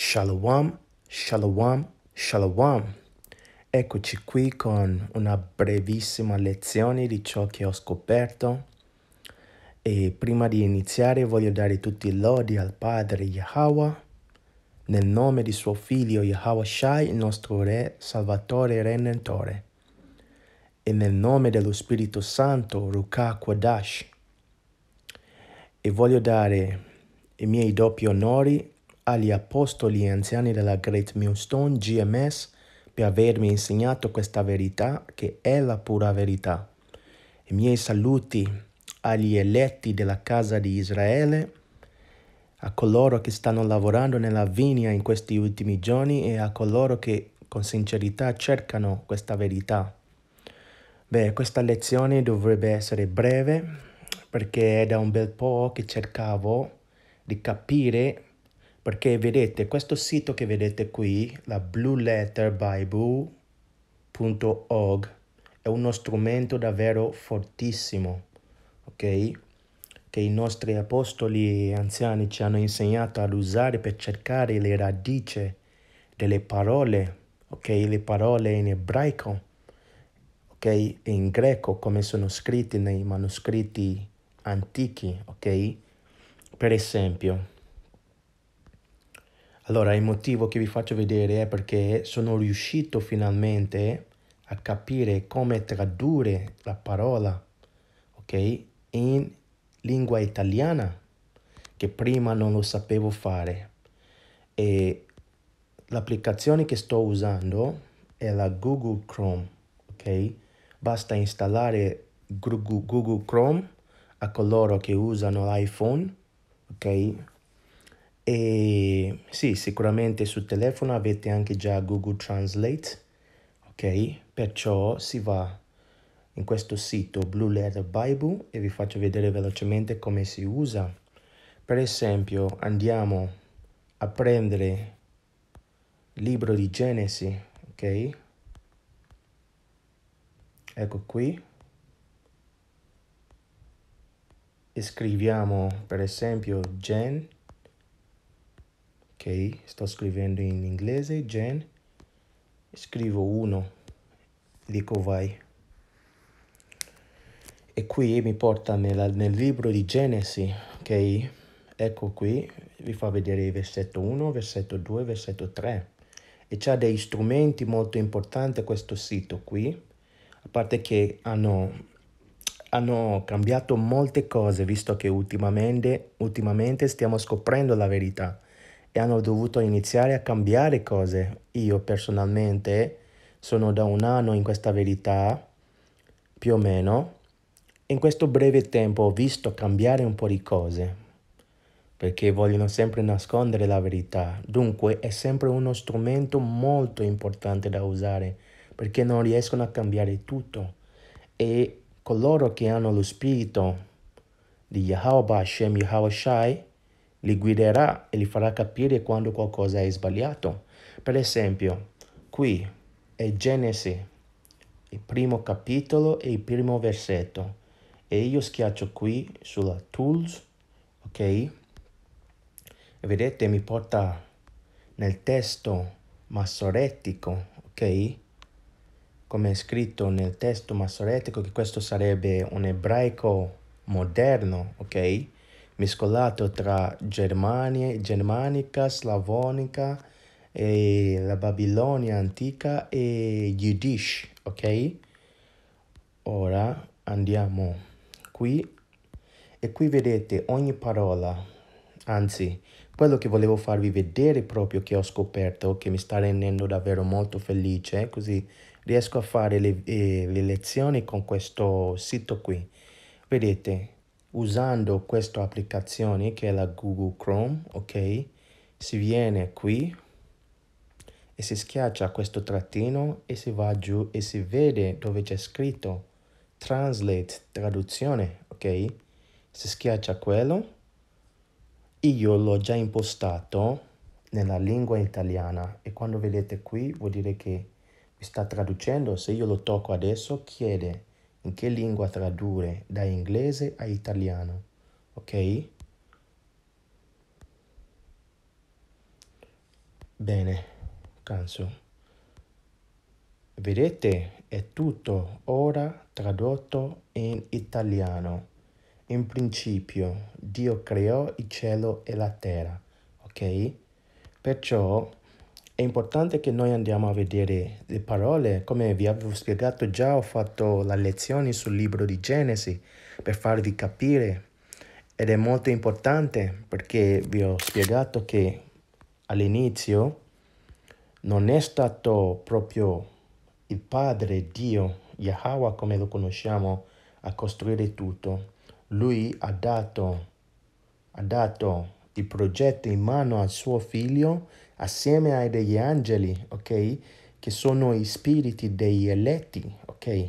Shalom, shalom, shalom. Eccoci qui con una brevissima lezione di ciò che ho scoperto e prima di iniziare voglio dare tutti i lodi al Padre Yahweh nel nome di suo figlio Yahweh Shai, il nostro Re, Salvatore e Redentore e nel nome dello Spirito Santo, Ruka Kodash. E voglio dare i miei doppi onori agli apostoli e anziani della Great Millstone GMS per avermi insegnato questa verità che è la pura verità. I miei saluti agli eletti della casa di Israele, a coloro che stanno lavorando nella vigna in questi ultimi giorni e a coloro che con sincerità cercano questa verità. Beh, questa lezione dovrebbe essere breve perché è da un bel po' che cercavo di capire perché vedete questo sito che vedete qui, la blueletterbible.org, è uno strumento davvero fortissimo, ok? Che i nostri apostoli anziani ci hanno insegnato ad usare per cercare le radici delle parole, ok? Le parole in ebraico, ok? E in greco come sono scritte nei manoscritti antichi, ok? Per esempio, allora, il motivo che vi faccio vedere è perché sono riuscito finalmente a capire come tradurre la parola, ok, in lingua italiana, che prima non lo sapevo fare. E l'applicazione che sto usando è la Google Chrome, ok? Basta installare Google Chrome a coloro che usano l'iPhone, ok? E sì, sicuramente sul telefono avete anche già Google Translate, ok? Perciò si va in questo sito Blue Letter Bible e vi faccio vedere velocemente come si usa. Per esempio, andiamo a prendere il libro di Genesi, ok? Ecco qui. E scriviamo, per esempio, Gen sto scrivendo in inglese gen scrivo 1 dico vai e qui mi porta nella, nel libro di Genesi ok ecco qui vi fa vedere il versetto 1 versetto 2 versetto 3 e c'è dei strumenti molto importanti questo sito qui a parte che hanno hanno cambiato molte cose visto che ultimamente, ultimamente stiamo scoprendo la verità e hanno dovuto iniziare a cambiare cose. Io personalmente sono da un anno in questa verità, più o meno, in questo breve tempo ho visto cambiare un po' di cose, perché vogliono sempre nascondere la verità. Dunque è sempre uno strumento molto importante da usare, perché non riescono a cambiare tutto. E coloro che hanno lo spirito di Yahweh Hashem Yahweh Shai, li guiderà e li farà capire quando qualcosa è sbagliato. Per esempio, qui è Genesi, il primo capitolo e il primo versetto. E io schiaccio qui sulla Tools, ok? E vedete mi porta nel testo massoretico, ok? Come è scritto nel testo massoretico che questo sarebbe un ebraico moderno, ok? mescolato tra Germania, germanica, slavonica e la Babilonia antica e Yiddish, ok? Ora andiamo qui e qui vedete ogni parola, anzi quello che volevo farvi vedere proprio che ho scoperto, che mi sta rendendo davvero molto felice, eh, così riesco a fare le, eh, le lezioni con questo sito qui. Vedete, usando questa applicazione che è la Google Chrome, ok? Si viene qui e si schiaccia questo trattino e si va giù e si vede dove c'è scritto translate, traduzione, ok? Si schiaccia quello. Io l'ho già impostato nella lingua italiana e quando vedete qui vuol dire che mi sta traducendo. Se io lo tocco adesso chiede in che lingua tradurre da inglese a italiano, ok? Bene, canso. Vedete, è tutto ora tradotto in italiano. In principio, Dio creò il cielo e la terra, ok? Perciò è importante che noi andiamo a vedere le parole, come vi avevo spiegato già, ho fatto la lezione sul libro di Genesi per farvi capire ed è molto importante perché vi ho spiegato che all'inizio non è stato proprio il Padre Dio, Yahweh come lo conosciamo, a costruire tutto. Lui ha dato, ha dato il progetto in mano al suo figlio assieme ai degli angeli, ok? Che sono i spiriti degli eletti, ok?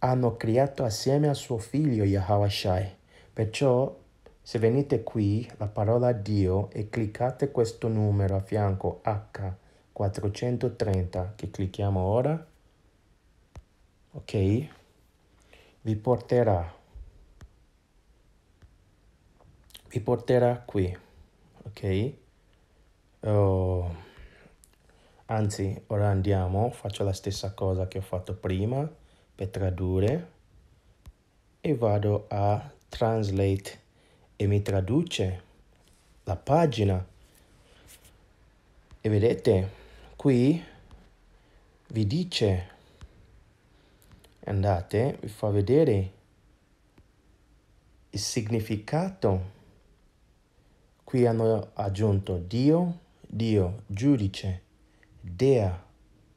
Hanno creato assieme al suo figlio Yahawashai. Perciò se venite qui, la parola Dio, e cliccate questo numero a fianco H430 che clicchiamo ora, ok? Vi porterà mi porterà qui, ok? Oh, anzi, ora andiamo, faccio la stessa cosa che ho fatto prima per tradurre e vado a translate e mi traduce la pagina. E vedete, qui vi dice, andate, vi fa vedere il significato Qui hanno aggiunto Dio, Dio, giudice, Dea,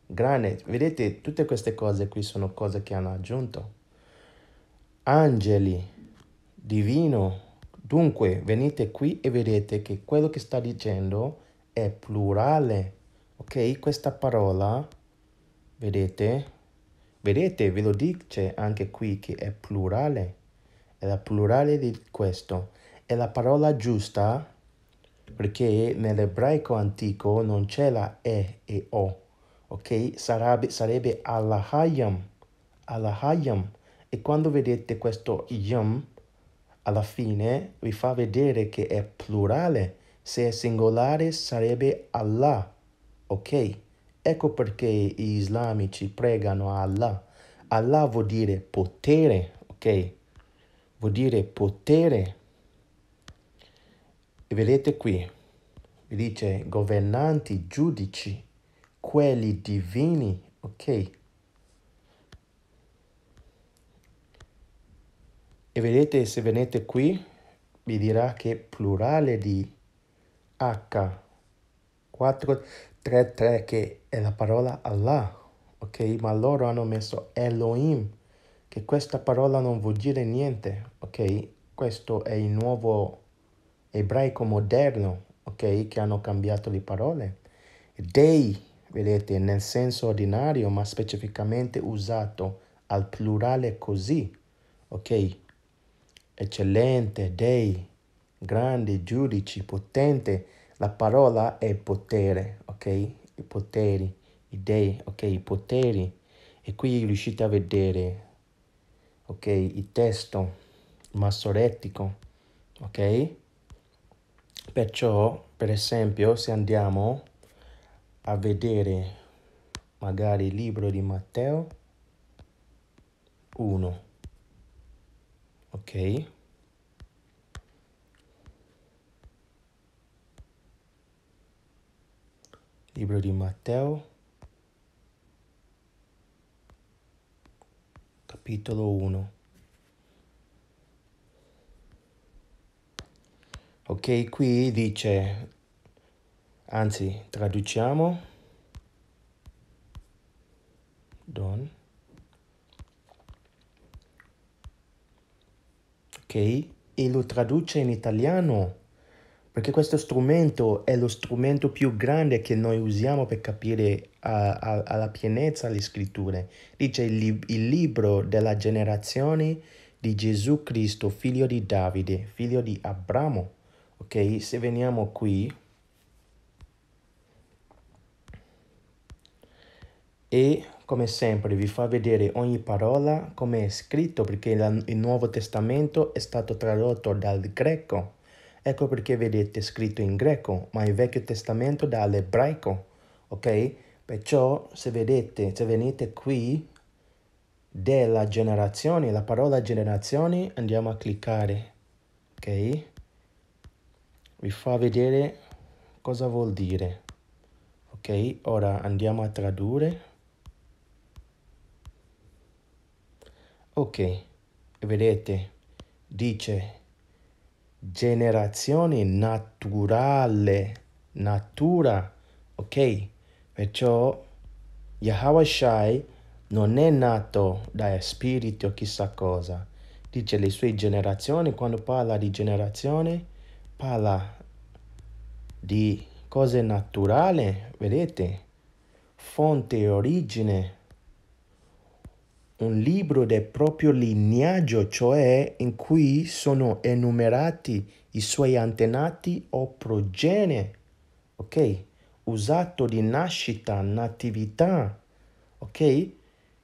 grande. Vedete, tutte queste cose qui sono cose che hanno aggiunto. Angeli, divino. Dunque, venite qui e vedete che quello che sta dicendo è plurale. Ok, questa parola, vedete, vedete, ve lo dice anche qui che è plurale. È la plurale di questo. È la parola giusta perché nell'ebraico antico non c'è la E e O, ok? Sarebbe, sarebbe Allahayam, Allahayam. E quando vedete questo Yam alla fine vi fa vedere che è plurale, se è singolare sarebbe Allah, ok? Ecco perché gli islamici pregano Allah. Allah vuol dire potere, ok? Vuol dire potere vedete qui, dice governanti, giudici, quelli divini, ok? E vedete se venite qui, vi dirà che plurale di H 433 che è la parola Allah, ok? Ma loro hanno messo Elohim, che questa parola non vuol dire niente, ok? Questo è il nuovo ebraico moderno, ok, che hanno cambiato le parole. Dei, vedete, nel senso ordinario, ma specificamente usato al plurale così, ok? Eccellente, dei, grandi, giudici, potente. La parola è potere, ok? I poteri, i dei, ok? I poteri. E qui riuscite a vedere, ok? Il testo massoretico, ok? Perciò, per esempio, se andiamo a vedere magari il libro di Matteo 1, ok? Libro di Matteo, capitolo 1. Ok, qui dice, anzi traduciamo, don, ok, e lo traduce in italiano, perché questo strumento è lo strumento più grande che noi usiamo per capire a, a, alla pienezza le scritture. Dice il, il libro della generazione di Gesù Cristo, figlio di Davide, figlio di Abramo ok se veniamo qui e come sempre vi fa vedere ogni parola come è scritto perché il Nuovo Testamento è stato tradotto dal greco. Ecco perché vedete scritto in greco, ma il Vecchio Testamento dall'ebraico, ok? Perciò se vedete, se venite qui della generazione, la parola generazione andiamo a cliccare, ok? vi fa vedere cosa vuol dire ok ora andiamo a tradurre ok vedete dice generazione naturale natura ok perciò Yahweh Shai non è nato da spirito chissà cosa dice le sue generazioni quando parla di generazione parla di cose naturali, vedete? Fonte, e origine, un libro del proprio lignaggio, cioè in cui sono enumerati i suoi antenati o progenie, ok? Usato di nascita, natività, ok?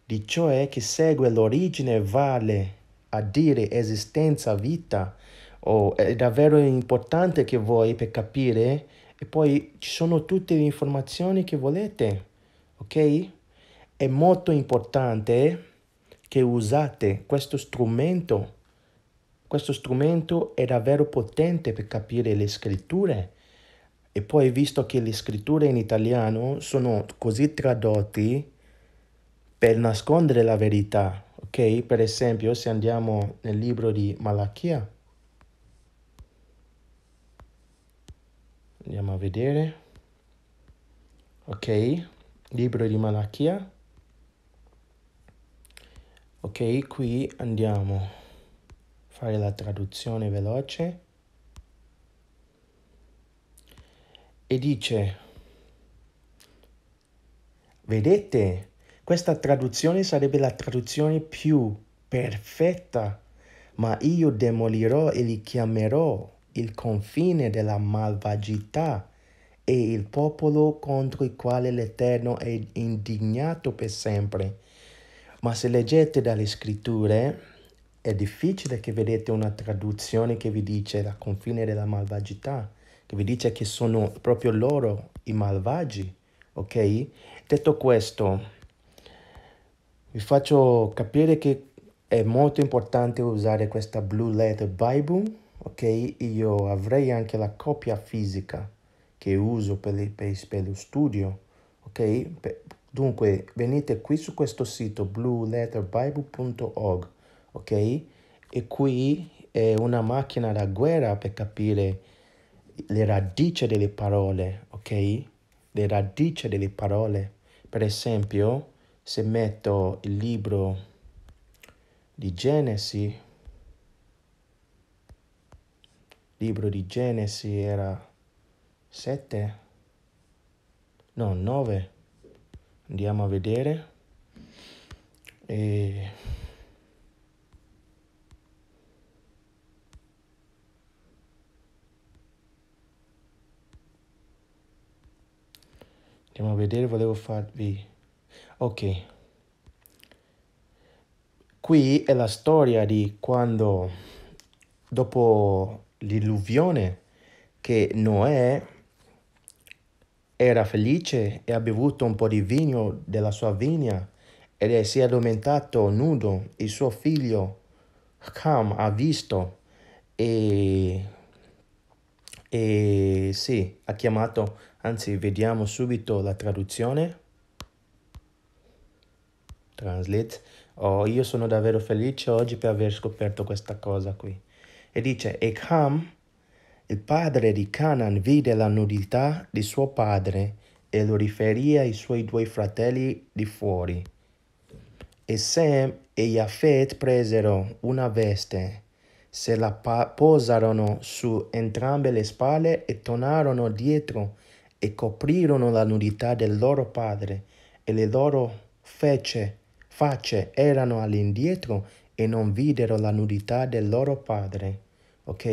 Di cioè che segue l'origine vale a dire esistenza, vita, oh, è davvero importante che voi per capire e poi ci sono tutte le informazioni che volete, ok? È molto importante che usate questo strumento. Questo strumento è davvero potente per capire le scritture. E poi visto che le scritture in italiano sono così tradotte per nascondere la verità, ok? Per esempio se andiamo nel libro di Malachia, andiamo a vedere ok libro di Malachia ok qui andiamo a fare la traduzione veloce e dice vedete questa traduzione sarebbe la traduzione più perfetta ma io demolirò e li chiamerò il confine della malvagità e il popolo contro il quale l'Eterno è indignato per sempre. Ma se leggete dalle scritture, è difficile che vedete una traduzione che vi dice la confine della malvagità, che vi dice che sono proprio loro i malvagi, ok? Detto questo, vi faccio capire che è molto importante usare questa Blue Letter Bible ok? Io avrei anche la copia fisica che uso per, il, per, per lo studio, ok? Per, dunque, venite qui su questo sito blueletterbible.org, ok? E qui è una macchina da guerra per capire le radici delle parole, ok? Le radici delle parole. Per esempio, se metto il libro di Genesi, libro di Genesi era 7, no 9, andiamo a vedere. E... Andiamo a vedere, volevo farvi... Ok. Qui è la storia di quando, dopo l'illusione che Noè era felice e ha bevuto un po' di vino della sua vigna ed è si è addormentato nudo. Il suo figlio Cam ha visto e, e sì, ha chiamato, anzi vediamo subito la traduzione. Translate. Oh, io sono davvero felice oggi per aver scoperto questa cosa qui e dice e Cam, il padre di Canaan, vide la nudità di suo padre e lo riferì ai suoi due fratelli di fuori. E Sem e Jafet presero una veste, se la posarono su entrambe le spalle e tornarono dietro e coprirono la nudità del loro padre e le loro fece, facce erano all'indietro e non videro la nudità del loro padre. Ok?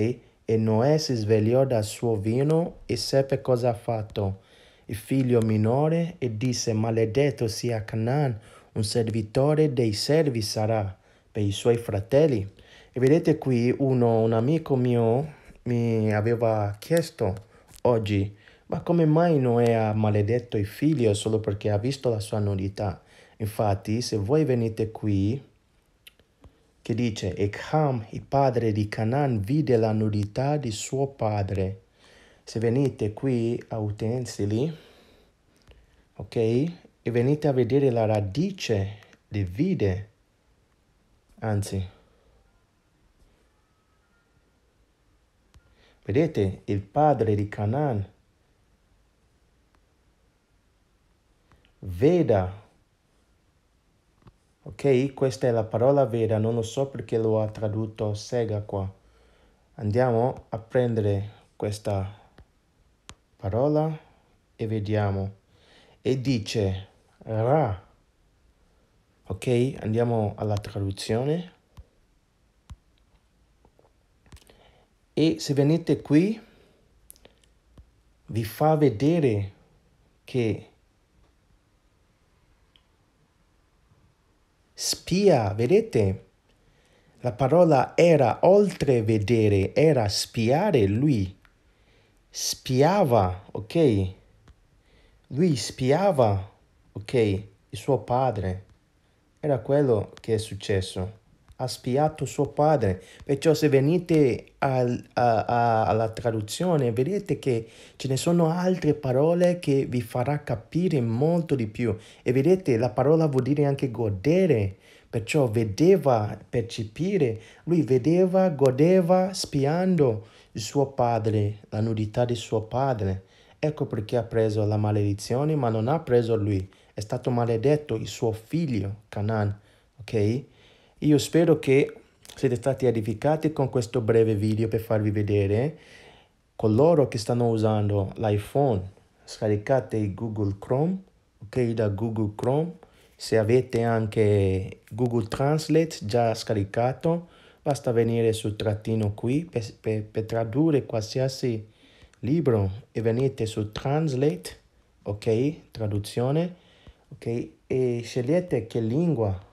E Noè si svegliò dal suo vino e seppe cosa ha fatto. Il figlio minore e disse, maledetto sia Canaan, un servitore dei servi sarà per i suoi fratelli. E vedete qui uno, un amico mio mi aveva chiesto oggi, ma come mai Noè ha maledetto il figlio solo perché ha visto la sua nudità? Infatti, se voi venite qui che dice E Cam, il padre di Canaan, vide la nudità di suo padre. Se venite qui a utensili, ok, e venite a vedere la radice di vide, anzi, vedete il padre di Canaan, veda Ok, questa è la parola vera, non lo so perché lo ha tradotto sega qua. Andiamo a prendere questa parola e vediamo. E dice ra. Ok, andiamo alla traduzione. E se venite qui, vi fa vedere che spia, vedete? La parola era oltre vedere, era spiare lui. Spiava, ok? Lui spiava, ok? Il suo padre. Era quello che è successo ha spiato suo padre. Perciò se venite al, a, a, alla traduzione vedete che ce ne sono altre parole che vi farà capire molto di più. E vedete, la parola vuol dire anche godere. Perciò vedeva, percepire, lui vedeva, godeva spiando il suo padre, la nudità di suo padre. Ecco perché ha preso la maledizione, ma non ha preso lui. È stato maledetto il suo figlio, Canaan. Ok? Io spero che siete stati edificati con questo breve video per farvi vedere coloro che stanno usando l'iPhone. Scaricate Google Chrome, ok, da Google Chrome. Se avete anche Google Translate già scaricato, basta venire sul trattino qui per, per, per tradurre qualsiasi libro e venite su Translate, ok, traduzione, ok, e scegliete che lingua,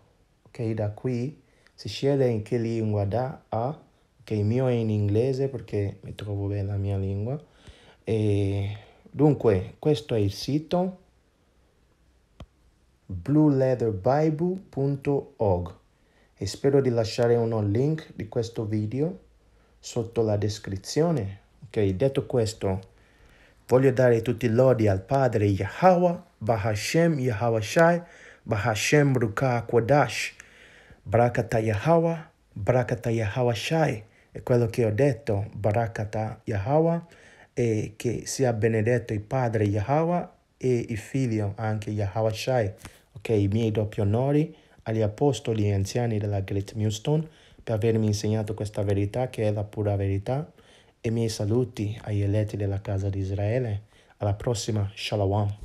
ok, da qui si sceglie in che lingua da a, che il mio è in inglese perché mi trovo bene la mia lingua. E dunque, questo è il sito blueleatherbible.org e spero di lasciare uno link di questo video sotto la descrizione. Ok, detto questo, voglio dare tutti i lodi al Padre Yahweh, Bahashem Yahawashai, Bahashem Ruka Kodash Barakatayahawa, Barakatayahawa Shai, è quello che ho detto, Barakatayahawa, e che sia benedetto il padre Yahawa e il figlio anche Yahawa Shai, ok, i miei doppi onori agli apostoli e anziani della Great Millstone per avermi insegnato questa verità che è la pura verità e miei saluti agli eletti della casa di Israele. Alla prossima, Shalom.